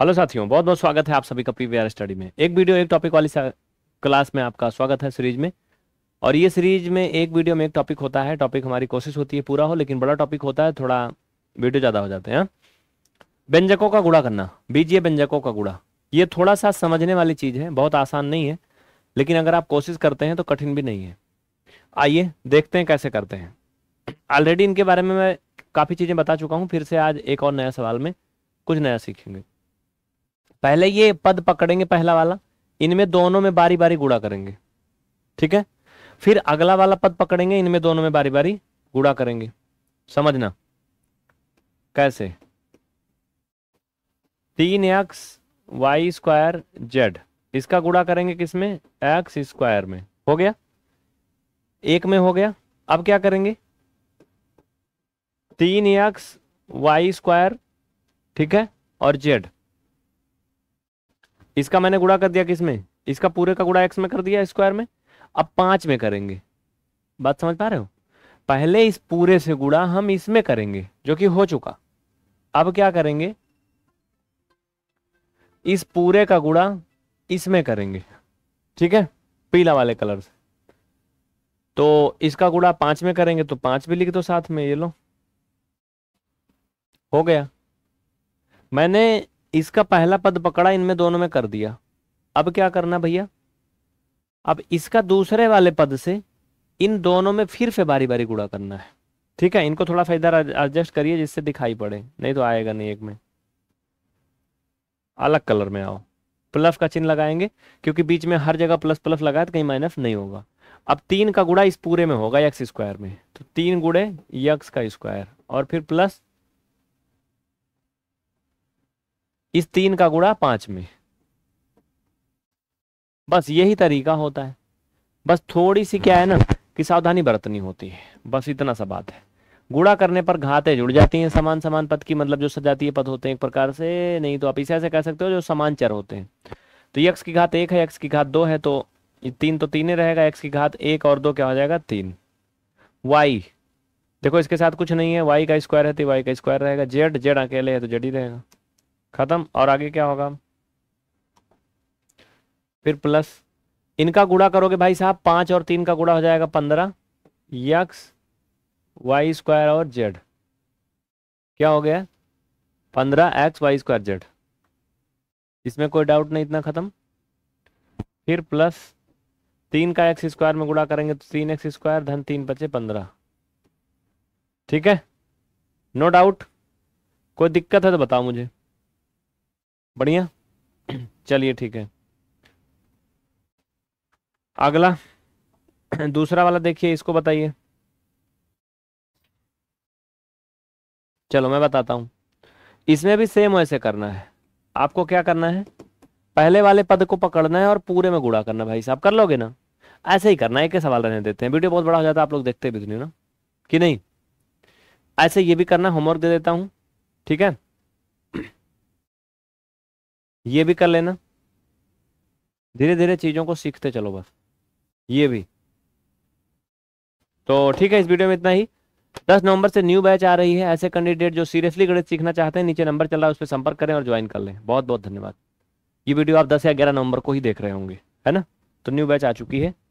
Hello साथियों बहुत बहुत स्वागत है आप सभी का पीवीआर स्टडी में एक वीडियो एक टॉपिक वाली क्लास में आपका स्वागत है सीरीज में और ये सीरीज में एक वीडियो में एक टॉपिक होता है टॉपिक हमारी कोशिश होती है पूरा हो लेकिन बड़ा टॉपिक होता है थोड़ा वीडियो ज़्यादा हो जाते हैं हाँ। व्यंजकों का गुड़ा करना बीजिए व्यंजकों का गुड़ा ये थोड़ा सा समझने वाली चीज़ है बहुत आसान नहीं है लेकिन अगर आप कोशिश करते हैं तो कठिन भी नहीं है आइए देखते हैं कैसे करते हैं ऑलरेडी इनके बारे में मैं काफ़ी चीज़ें बता चुका हूँ फिर से आज एक और नया सवाल में कुछ नया सीखेंगे पहले ये पद पकड़ेंगे पहला वाला इनमें दोनों में बारी बारी गुड़ा करेंगे ठीक है फिर अगला वाला पद पकड़ेंगे इनमें दोनों में बारी बारी गुड़ा करेंगे समझना कैसे तीन एक्स वाई स्क्वायर जेड इसका गुड़ा करेंगे किसमें एक्स स्क्वायर में हो गया एक में हो गया अब क्या करेंगे तीन एक्स वाई स्क्वायर ठीक है और जेड इसका मैंने गुड़ा कर दिया किसमें इसका पूरे का गुड़ा एक्स में कर दिया स्क्वायर में अब पांच में करेंगे बात समझ पा रहे हो पहले इस पूरे से गुड़ा हम इसमें करेंगे जो कि हो चुका अब क्या करेंगे इस पूरे का गुड़ा इसमें करेंगे ठीक है पीला वाले कलर से तो इसका गुड़ा पांच में करेंगे तो पांच भी लिख दो साथ में ये लो हो गया मैंने इसका पहला पद पकड़ा इनमें दोनों में कर दिया अब क्या करना भैया अब इसका दूसरे वाले पद से इन दोनों में फिर से बारी बारी गुड़ा करना है ठीक है इनको थोड़ा फायदा एडजस्ट करिए जिससे दिखाई पड़े नहीं तो आएगा नहीं एक में अलग कलर में आओ प्लस का चिन्ह लगाएंगे क्योंकि बीच में हर जगह प्लस प्लस लगाए तो कहीं माइनस नहीं होगा अब तीन का गुड़ा इस पूरे में होगा यक्स स्क्वायर में तो तीन गुड़े यक्स का स्क्वायर और फिर प्लस इस तीन का गुड़ा पांच में बस यही तरीका होता है बस थोड़ी सी क्या है ना कि सावधानी बरतनी होती है बस इतना सा बात है गुड़ा करने पर घातें जुड़ जाती हैं समान समान पद की मतलब जो सजातीय पद होते हैं एक प्रकार से नहीं तो आप इसे ऐसे कह सकते हो जो समान चर होते हैं तो यक्स की घात एक है यक्ष की घात दो है तो तीन तो तीन ही रहेगा एक्स की घात एक और दो क्या हो जाएगा तीन वाई देखो इसके साथ कुछ नहीं है वाई का स्क्वायर है तो वाई का स्क्वायर रहेगा जेड जेड अकेले है तो जेड ही रहेगा खत्म और आगे क्या होगा फिर प्लस इनका गुड़ा करोगे भाई साहब पाँच और तीन का गुड़ा हो जाएगा पंद्रह यक्स वाई स्क्वायर और जेड क्या हो गया पंद्रह एक्स वाई स्क्वायर जेड इसमें कोई डाउट नहीं इतना ख़त्म फिर प्लस तीन का एक्स स्क्वायर में गुड़ा करेंगे तो तीन एक्स स्क्वायर धन तीन बचे पंद्रह ठीक है नो डाउट कोई दिक्कत है तो बताओ मुझे बढ़िया चलिए ठीक है अगला दूसरा वाला देखिए इसको बताइए चलो मैं बताता हूं इसमें भी सेम ऐसे करना है आपको क्या करना है पहले वाले पद को पकड़ना है और पूरे में गुड़ा करना भाई साहब कर लोगे ना ऐसे ही करना है एक सवाल रहने देते हैं वीडियो बहुत बड़ा हो जाता है आप लोग देखते भी तो ना कि नहीं ऐसे ये भी करना होमवर्क दे देता हूं ठीक है ये भी कर लेना धीरे धीरे चीज़ों को सीखते चलो बस ये भी तो ठीक है इस वीडियो में इतना ही दस नवंबर से न्यू बैच आ रही है ऐसे कैंडिडेट जो सीरियसली गणित सीखना चाहते हैं नीचे नंबर चल रहा है उस पर संपर्क करें और ज्वाइन कर लें बहुत बहुत धन्यवाद ये वीडियो आप दस या ग्यारह नवंबर को ही देख रहे होंगे है ना तो न्यू बैच आ चुकी है